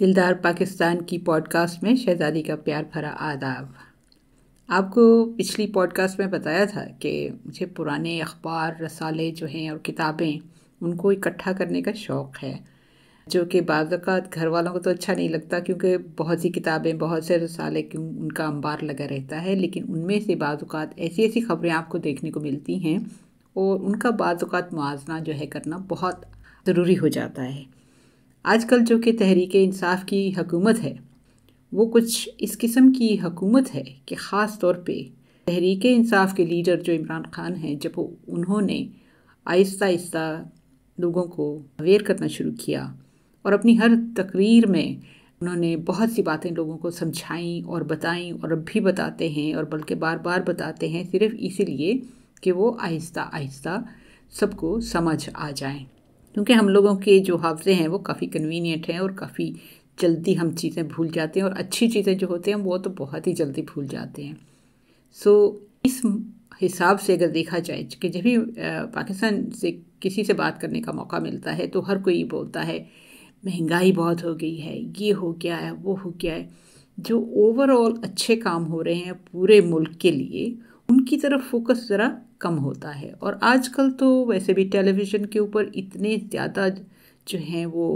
दिलदार पाकिस्तान की पॉडकास्ट में शहजादी का प्यार भरा आदाब आपको पिछली पॉडकास्ट में बताया था कि मुझे पुराने अखबार रसाले जो हैं और किताबें उनको इकट्ठा करने का शौक़ है जो कि बाज़ात घर वालों को तो अच्छा नहीं लगता क्योंकि बहुत सी किताबें बहुत से रसाले क्यों उनका अंबार लगा रहता है लेकिन उनमें से बाज़ात ऐसी ऐसी खबरें आपको देखने को मिलती हैं और उनका बाज़ात मुआजना जो है करना बहुत ज़रूरी हो जाता है आजकल जो कि तहरीक इंसाफ की हकूमत है वो कुछ इस किस्म की हकूमत है कि ख़ास तौर पे तहरीक इंसाफ के लीडर जो इमरान खान हैं जब उन्होंने आहिस्ता आहिस्ता लोगों को अवेयर करना शुरू किया और अपनी हर तकरीर में उन्होंने बहुत सी बातें लोगों को समझाई और बताई और अब भी बताते हैं और बल्कि बार बार बताते हैं सिर्फ इसीलिए कि वो आहिस्ता आहिस्ता सबको समझ आ जाएं क्योंकि हम लोगों के जो हावजे हैं वो काफ़ी कन्वीनियंट हैं और काफ़ी जल्दी हम चीज़ें भूल जाते हैं और अच्छी चीज़ें जो होते हैं वो तो बहुत ही जल्दी भूल जाते हैं सो so, इस हिसाब से अगर देखा जाए कि जब भी पाकिस्तान से किसी से बात करने का मौका मिलता है तो हर कोई बोलता है महंगाई बहुत हो गई है ये हो गया है वो हो गया है जो ओवरऑल अच्छे काम हो रहे हैं पूरे मुल्क के लिए उनकी तरफ फोकस ज़रा कम होता है और आजकल तो वैसे भी टेलीविज़न के ऊपर इतने ज़्यादा जो हैं वो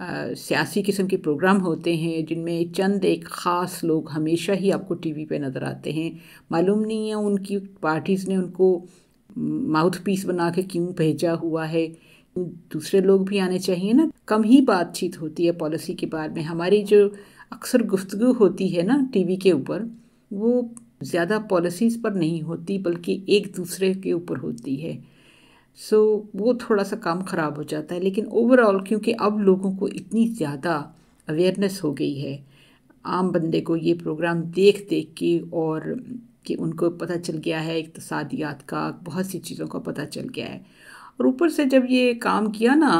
सियासी किस्म के प्रोग्राम होते हैं जिनमें चंद एक ख़ास लोग हमेशा ही आपको टीवी पे नज़र आते हैं मालूम नहीं है उनकी पार्टीज़ ने उनको माउथ पीस बना के क्यों भेजा हुआ है दूसरे लोग भी आने चाहिए ना कम ही बातचीत होती है पॉलिसी के बारे में हमारी जो अक्सर गुफ्तु होती है ना टीवी के ऊपर वो ज़्यादा पॉलिसीज़ पर नहीं होती बल्कि एक दूसरे के ऊपर होती है सो so, वो थोड़ा सा काम ख़राब हो जाता है लेकिन ओवरऑल क्योंकि अब लोगों को इतनी ज़्यादा अवेयरनेस हो गई है आम बंदे को ये प्रोग्राम देख देख के और कि उनको पता चल गया है इकतसादियात तो का बहुत सी चीज़ों का पता चल गया है और ऊपर से जब ये काम किया ना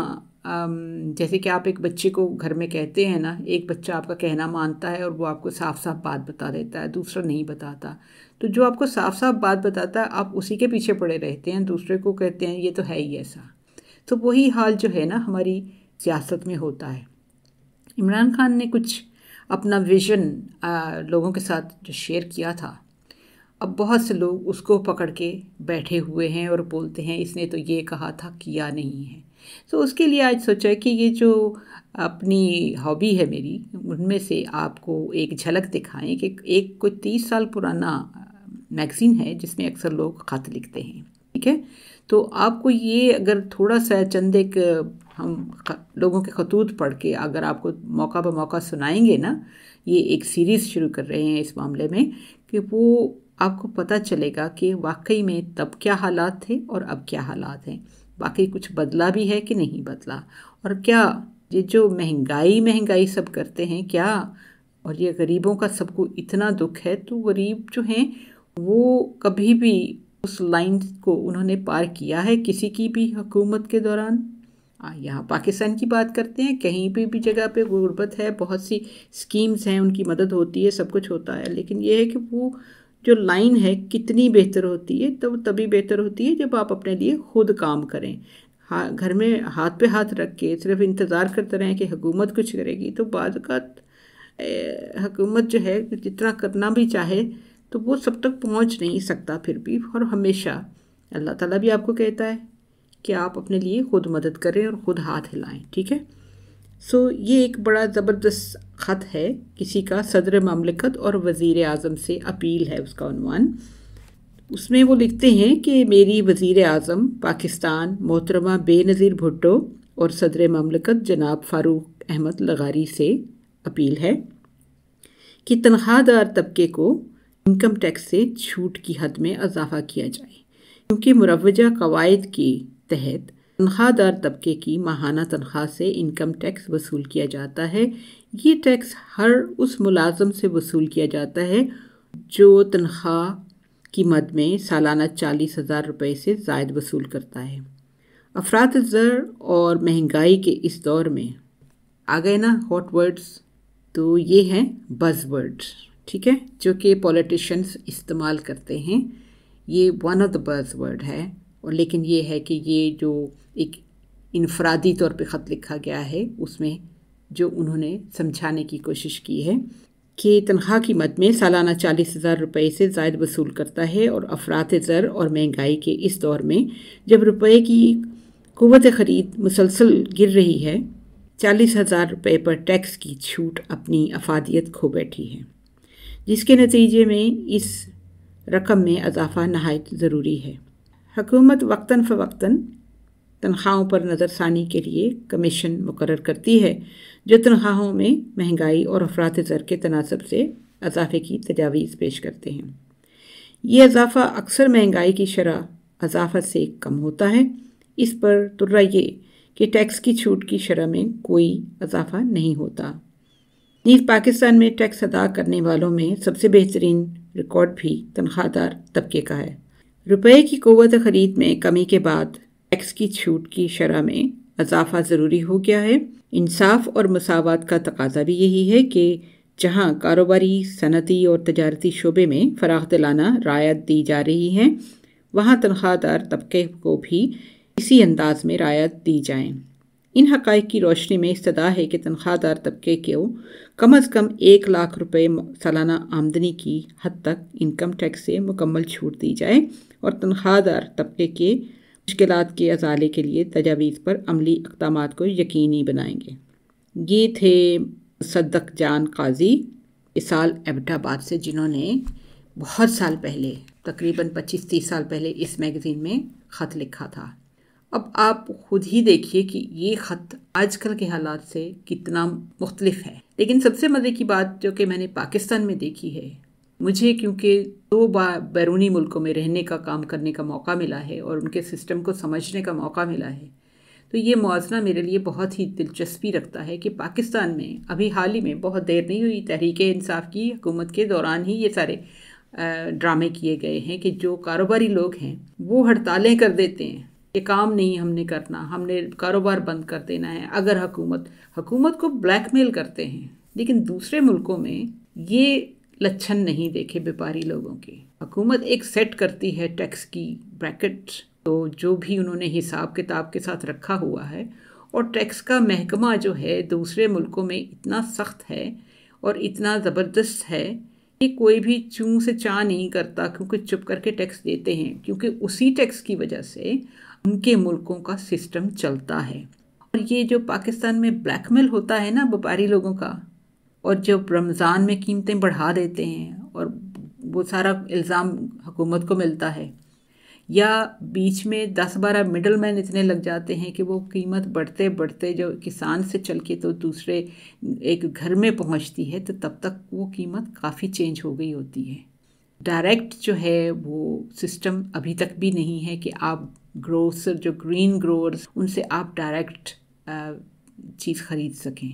जैसे कि आप एक बच्चे को घर में कहते हैं ना एक बच्चा आपका कहना मानता है और वो आपको साफ साफ बात बता देता है दूसरा नहीं बताता तो जो आपको साफ साफ बात बताता है आप उसी के पीछे पड़े रहते हैं दूसरे को कहते हैं ये तो है ही ऐसा तो वही हाल जो है ना हमारी सियासत में होता है इमरान खान ने कुछ अपना विजन लोगों के साथ जो शेयर किया था अब बहुत से लोग उसको पकड़ के बैठे हुए हैं और बोलते हैं इसने तो ये कहा था किया नहीं है तो उसके लिए आज सोचा कि ये जो अपनी हॉबी है मेरी उनमें से आपको एक झलक दिखाएं कि एक कोई तीस साल पुराना मैगज़ीन है जिसमें अक्सर लोग खत लिखते हैं ठीक है तो आपको ये अगर थोड़ा सा चंद एक हम लोगों के खतूत पढ़ के अगर आपको मौका ब मौका सुनाएंगे ना ये एक सीरीज़ शुरू कर रहे हैं इस मामले में कि वो आपको पता चलेगा कि वाकई में तब क्या हालात थे और अब क्या हालात हैं वाकई कुछ बदला भी है कि नहीं बदला और क्या ये जो महंगाई महंगाई सब करते हैं क्या और ये गरीबों का सबको इतना दुख है तो गरीब जो हैं वो कभी भी उस लाइन को उन्होंने पार किया है किसी की भी हुकूमत के दौरान हाँ, यहाँ पाकिस्तान की बात करते हैं कहीं भी भी जगह पे गुर्बत है बहुत सी स्कीम्स हैं उनकी मदद होती है सब कुछ होता है लेकिन ये है कि वो जो लाइन है कितनी बेहतर होती है तो तभी बेहतर होती है जब आप अपने लिए खुद काम करें हाँ घर में हाथ पे हाथ रख के सिर्फ इंतज़ार करते रहें कि हुकूमत कुछ करेगी तो बाद का हुकूमत जो है जितना करना भी चाहे तो वो सब तक पहुंच नहीं सकता फिर भी और हमेशा अल्लाह ताला भी आपको कहता है कि आप अपने लिए खुद मदद करें और ख़ुद हाथ हिलाएं ठीक है सो ये एक बड़ा ज़बरदस्त ख़त है किसी का सदर ममलिकत और वज़ी अजम से अपील है उसका अनवान उसमें वो लिखते हैं कि मेरी वज़ी अजम पाकिस्तान मोहतरमा बेनज़ीर भुट्टो और सदर ममलिकत जनाब फ़ारूक अहमद लगारी से अपील है कि तनख्वाहदार तबके को इनकम टैक्स से छूट की हद में इजाफ़ा किया जाए क्योंकि मुरवजा कवायद के तहत तनख्वाहदार तबके की माहाना तनख्वाह से इनकम टैक्स वसूल किया जाता है ये टैक्स हर उस मुलाजम से वसूल किया जाता है जो तनख्वाह की मद में सालाना चालीस हज़ार रुपये से जायद वसूल करता है अफरात ज़र और महंगाई के इस दौर में आ गए ना हॉट वर्ड्स तो ये हैं बज वर्ड्स ठीक है जो कि पॉलिटिशन्स इस्तेमाल करते हैं ये one of the buzz word है और लेकिन ये है कि ये जो एक इनफरादी तौर पे ख़त लिखा गया है उसमें जो उन्होंने समझाने की कोशिश की है कि तनख्वाह की मद में सालाना चालीस हज़ार रुपये से जायद वसूल करता है और अफरात ज़र और महंगाई के इस दौर में जब रुपये की क़वत ख़रीद मुसलसल गिर रही है चालीस हज़ार रुपये पर टैक्स की छूट अपनी अफादियत खो बैठी है जिसके नतीजे में इस रकम में अजाफा नहायत ज़रूरी है हकूमत वक्ता फ़वक्ता तनख्वाहों पर नज़रसानी के लिए कमीशन मुकर करती है जो तनख्वाहों में महंगाई और अफरात ज़र के तनासब से अजाफे की तजावीज़ पेश करते हैं ये अजाफा अक्सर महंगाई की शरह अजाफत से कम होता है इस पर तुर्रा ये कि टैक्स की छूट की शरह में कोई अजाफा नहीं होता नीज पाकिस्तान में टैक्स अदा करने वालों में सबसे बेहतरीन रिकॉर्ड भी तनख्वाहदार तबके का है रुपए की कोवत ख़रीद में कमी के बाद टैक्स की छूट की शरह में इजाफा ज़रूरी हो गया है इंसाफ और मसावत का तकाजा भी यही है कि जहाँ कारोबारी सनती और तजारती शोबे में फराह दिलाना रायत दी जा रही है वहाँ तनख्वाहदार तबके को भी इसी अंदाज में रायत दी जाएँ इन हक़ की रोशनी में इस्तः है कि तनख्वाहदार तबके को कम अज़ कम एक लाख रुपये सालाना आमदनी की हद तक इनकम टैक्स से मुकम्मल छूट दी जाए और तनख्वाहदार तबके के मुश्किल के अजाले के लिए तजावीज़ पर अमली इकदाम को यकीनी बनाएंगे ये थे सद्दक जान काजी इस साल एबटाबाद से जिन्होंने बहुत साल पहले तकरीबन 25-30 साल पहले इस मैगज़ीन में ख़त लिखा था अब आप खुद ही देखिए कि ये ख़त आजकल के हालात से कितना मुख्तलिफ है लेकिन सबसे मज़े की बात जो कि मैंने पाकिस्तान में देखी है मुझे क्योंकि दो बार बैरूनी मुल्कों में रहने का काम करने का मौका मिला है और उनके सिस्टम को समझने का मौका मिला है तो ये मुआजना मेरे लिए बहुत ही दिलचस्पी रखता है कि पाकिस्तान में अभी हाल ही में बहुत देर नहीं हुई तहरीक इंसाफ की हुकूमत के दौरान ही ये सारे ड्रामे किए गए हैं कि जो कारोबारी लोग हैं वो हड़तालें कर देते हैं ये काम नहीं हमने करना हमने कारोबार बंद कर देना है अगर हकूमत हकूमत को ब्लैकमेल करते हैं लेकिन दूसरे मुल्कों में ये लक्षण नहीं देखे व्यापारी लोगों के हकूमत एक सेट करती है टैक्स की ब्रैकेट तो जो भी उन्होंने हिसाब किताब के साथ रखा हुआ है और टैक्स का महकमा जो है दूसरे मुल्कों में इतना सख्त है और इतना ज़बरदस्त है कि कोई भी चूँ से चा नहीं करता क्योंकि चुप करके टैक्स देते हैं क्योंकि उसी टैक्स की वजह से उनके मुल्कों का सिस्टम चलता है और ये जो पाकिस्तान में ब्लैकमेल होता है ना व्यापारी लोगों का और जब रमज़ान में कीमतें बढ़ा देते हैं और वो सारा इल्ज़ाम हुकूमत को मिलता है या बीच में दस बारह मिडल मैन इतने लग जाते हैं कि वो कीमत बढ़ते बढ़ते जो किसान से चल के तो दूसरे एक घर में पहुंचती है तो तब तक वो कीमत काफ़ी चेंज हो गई होती है डायरेक्ट जो है वो सिस्टम अभी तक भी नहीं है कि आप ग्रोसर जो ग्रीन ग्रोअर्स उनसे आप डायरेक्ट चीज़ ख़रीद सकें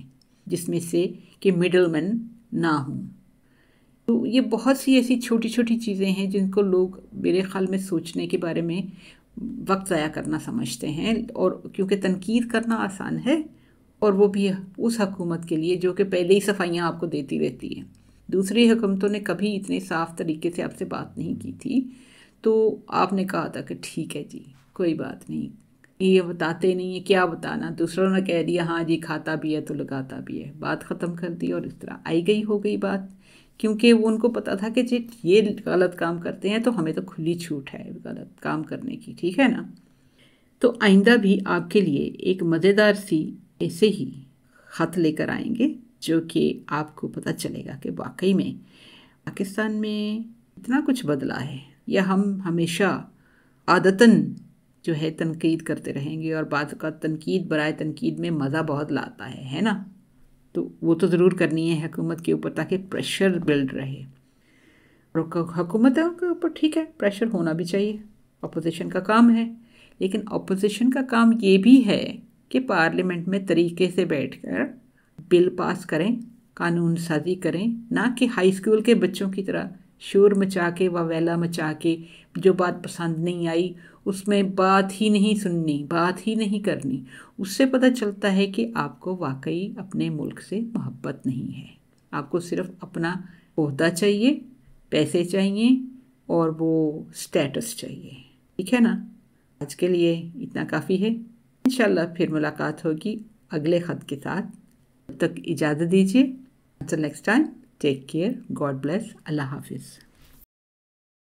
जिसमें से कि मिडल मैन ना हों तो ये बहुत सी ऐसी छोटी छोटी चीज़ें हैं जिनको लोग मेरे ख्याल में सोचने के बारे में वक्त ज़ाया करना समझते हैं और क्योंकि तनकीद करना आसान है और वो भी उस हकूमत के लिए जो कि पहले ही सफाइयाँ आपको देती रहती हैं दूसरी हुकूमतों ने कभी इतने साफ़ तरीके से आपसे बात नहीं की थी तो आपने कहा था कि ठीक है जी कोई बात नहीं ये बताते नहीं है क्या बताना दूसरों ने कह दिया हाँ जी खाता भी है तो लगाता भी है बात ख़त्म कर दी और इस तरह आई गई हो गई बात क्योंकि वो उनको पता था कि जी ये गलत काम करते हैं तो हमें तो खुली छूट है गलत काम करने की ठीक है ना तो आइंदा भी आपके लिए एक मज़ेदार सी ऐसे ही खत लेकर आएंगे जो कि आपको पता चलेगा कि वाकई में पाकिस्तान में इतना कुछ बदला है या हम हमेशा आदतन जो है तनकीद करते रहेंगे और बात का तनकीद बरए तनकीद में मज़ा बहुत लाता है है ना तो वो तो ज़रूर करनी है हकूमत के ऊपर ताकि प्रेशर बिल्ड रहे और हकूमतों के ऊपर ठीक है प्रेशर होना भी चाहिए अपोजिशन का काम है लेकिन अपोजिशन का काम ये भी है कि पार्लियामेंट में तरीके से बैठकर बिल पास करें कानून साजी करें ना कि हाई स्कूल के बच्चों की तरह शोर मचा के वैला मचा के जो बात पसंद नहीं आई उसमें बात ही नहीं सुननी बात ही नहीं करनी उससे पता चलता है कि आपको वाकई अपने मुल्क से मोहब्बत नहीं है आपको सिर्फ अपना पौधा चाहिए पैसे चाहिए और वो स्टेटस चाहिए ठीक है ना आज के लिए इतना काफ़ी है इन फिर मुलाकात होगी अगले ख़त के साथ तब तक इजाज़त दीजिए next time take care God bless अल्लाह हाफिज़